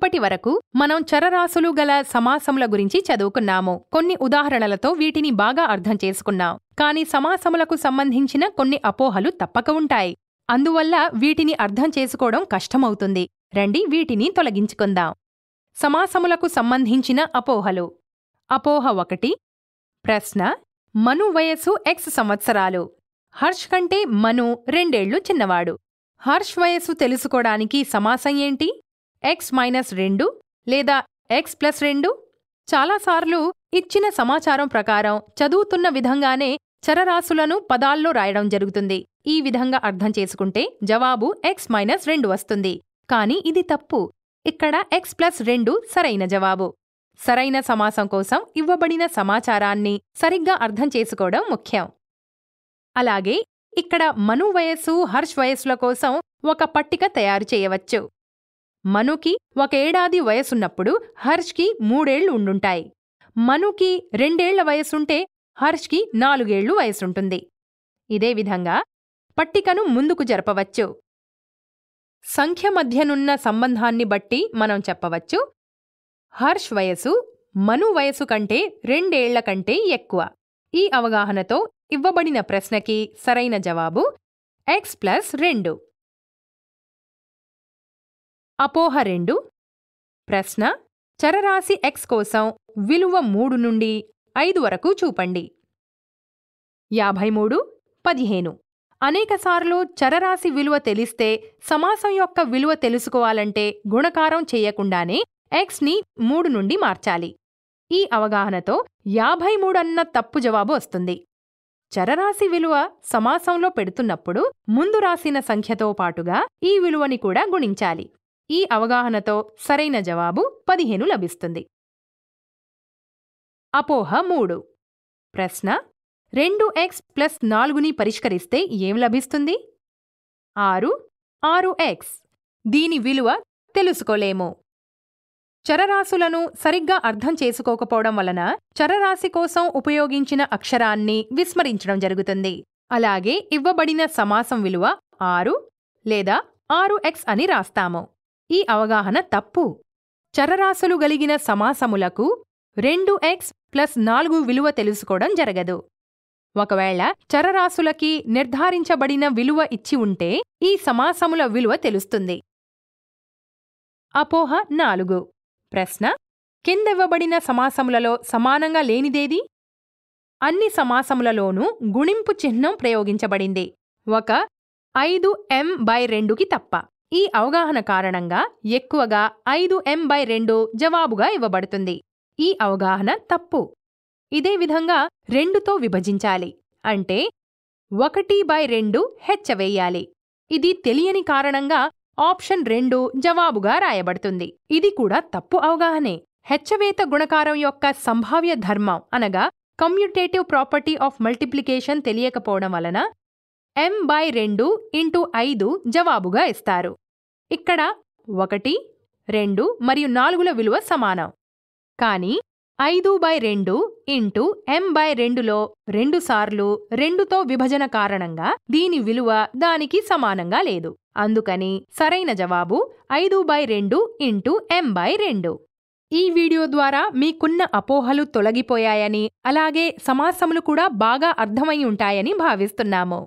ఇప్పటి వరకు మనం చరరాశులు గల సమాసముల గురించి చదువుకున్నాము కొన్ని ఉదాహరణలతో వీటిని బాగా అర్థం చేసుకున్నాం కాని సమాసములకు సంబంధించిన కొన్ని అపోహలు తప్పక ఉంటాయి అందువల్ల వీటిని అర్థం చేసుకోవడం కష్టమవుతుంది రండి వీటిని తొలగించుకుందాం సమాసములకు సంబంధించిన అపోహలు అపోహ ఒకటి ప్రశ్న మను వయస్సు ఎక్స్ సంవత్సరాలు హర్ష్ కంటే మను రెండేళ్లు చిన్నవాడు హర్ష్ వయస్సు తెలుసుకోడానికి సమాసం ఏంటి ఎక్స్ మైనస్ రెండు లేదా ఎక్స్ ప్లస్ రెండు చాలాసార్లు ఇచ్చిన సమాచారం ప్రకారం చదువుతున్న విధంగానే చరరాశులను పదాల్లో రాయడం జరుగుతుంది ఈ విధంగా అర్థం చేసుకుంటే జవాబు ఎక్స్ మైనస్ రెండు వస్తుంది కాని ఇది తప్పు ఇక్కడ ఎక్స్ ప్లస్ రెండు సరైన జవాబు సరైన సమాసం కోసం ఇవ్వబడిన సమాచారాన్ని సరిగ్గా అర్థం చేసుకోవడం ముఖ్యం అలాగే ఇక్కడ మను వయస్సు హర్ష్ వయస్సుల కోసం ఒక పట్టిక తయారు చేయవచ్చు మనుకి ఒక ఏడాది వయసున్నప్పుడు హర్ష్కి మూడేళ్లు ఉండుంటాయి మనుకి రెండేళ్ల వయసుంటే హర్ష్కి నాలుగేళ్లు వయసుంటుంది ఇదే విధంగా పట్టికను ముందుకు జరపవచ్చు సంఖ్య మధ్యనున్న సంబంధాన్ని బట్టి మనం చెప్పవచ్చు హర్ష్ వయసు మను వయసు కంటే రెండేళ్ల కంటే ఎక్కువ ఈ అవగాహనతో ఇవ్వబడిన ప్రశ్నకి సరైన జవాబు ఎక్స్ ప్లస్ రెండు అపోహ రెండు ప్రశ్న చరరాశి ఎక్స్ కోసం విలువ మూడు నుండి ఐదు వరకు చూపండి యాభై మూడు పదిహేను అనేకసార్లు చరరాశి విలువ తెలిస్తే సమాసం యొక్క విలువ తెలుసుకోవాలంటే గుణకారం చేయకుండానే ఎక్స్ని మూడు నుండి మార్చాలి ఈ అవగాహనతో యాభై మూడన్న తప్పు జవాబు వస్తుంది చరరాశి విలువ సమాసంలో పెడుతున్నప్పుడు ముందు రాసిన సంఖ్యతో పాటుగా ఈ విలువని కూడా గుణించాలి ఈ అవగాహనతో సరైన జవాబు పదిహేను లభిస్తుంది అపోహ మూడు ప్రశ్న రెండు ఎక్స్ ప్లస్ నాలుగుని పరిష్కరిస్తే ఏం లభిస్తుంది ఆరు ఆరు ఎక్స్ దీని విలువ తెలుసుకోలేము చరరాశులను సరిగ్గా అర్థం చేసుకోకపోవడం వలన చరరాశి కోసం ఉపయోగించిన అక్షరాన్ని విస్మరించడం జరుగుతుంది అలాగే ఇవ్వబడిన సమాసం విలువ ఆరు లేదా ఆరు ఎక్స్ అని రాస్తాము ఈ అవగాహన తప్పు చరరాశులు గలిగిన సమాసములకు రెండు ఎక్స్ ప్లస్ నాలుగు విలువ తెలుసుకోవడం జరగదు ఒకవేళ చరరాశులకి నిర్ధారించబడిన విలువ ఇచ్చి ఉంటే ఈ సమాసముల విలువ తెలుస్తుంది అపోహ నాలుగు ప్రశ్న కిందివ్వబడిన సమాసములలో సమానంగా లేనిదేది అన్ని సమాసములలోనూ గుణింపు చిహ్నం ప్రయోగించబడింది ఒక ఐదు ఎం బై రెండుకి తప్ప ఈ అవగాహన కారణంగా ఎక్కువగా ఐదు ఎం బై రెండు జవాబుగా ఇవ్వబడుతుంది ఈ అవగాహన తప్పు ఇదే విధంగా రెండుతో విభజించాలి అంటే ఒకటి బై రెండు హెచ్చవేయాలి ఇది తెలియని కారణంగా ఆప్షన్ రెండు జవాబుగా రాయబడుతుంది ఇది కూడా తప్పు అవగాహనే హెచ్చవేత గుణకారం యొక్క సంభావ్య ధర్మం అనగా కమ్యూటేటివ్ ప్రాపర్టీ ఆఫ్ మల్టిప్లికేషన్ తెలియకపోవడం వలన ఎం బై రెండు ఇంటూ ఐదు జవాబుగా ఇస్తారు ఇక్కడ ఒకటి రెండు మరియు నాలుగుల విలువ సమానం కానీ ఐదు బై రెండు ఇంటూ ఎం బై రెండులో రెండుసార్లు రెండుతో విభజన కారణంగా దీని విలువ దానికి సమానంగా లేదు అందుకని సరైన జవాబు ఐదు బై రెండు ఇంటూ ఎం బై రెండు ఈ వీడియో ద్వారా మీకున్న అపోహలు తొలగిపోయాయని అలాగే సమాసములు కూడా బాగా అర్థమై ఉంటాయని భావిస్తున్నాము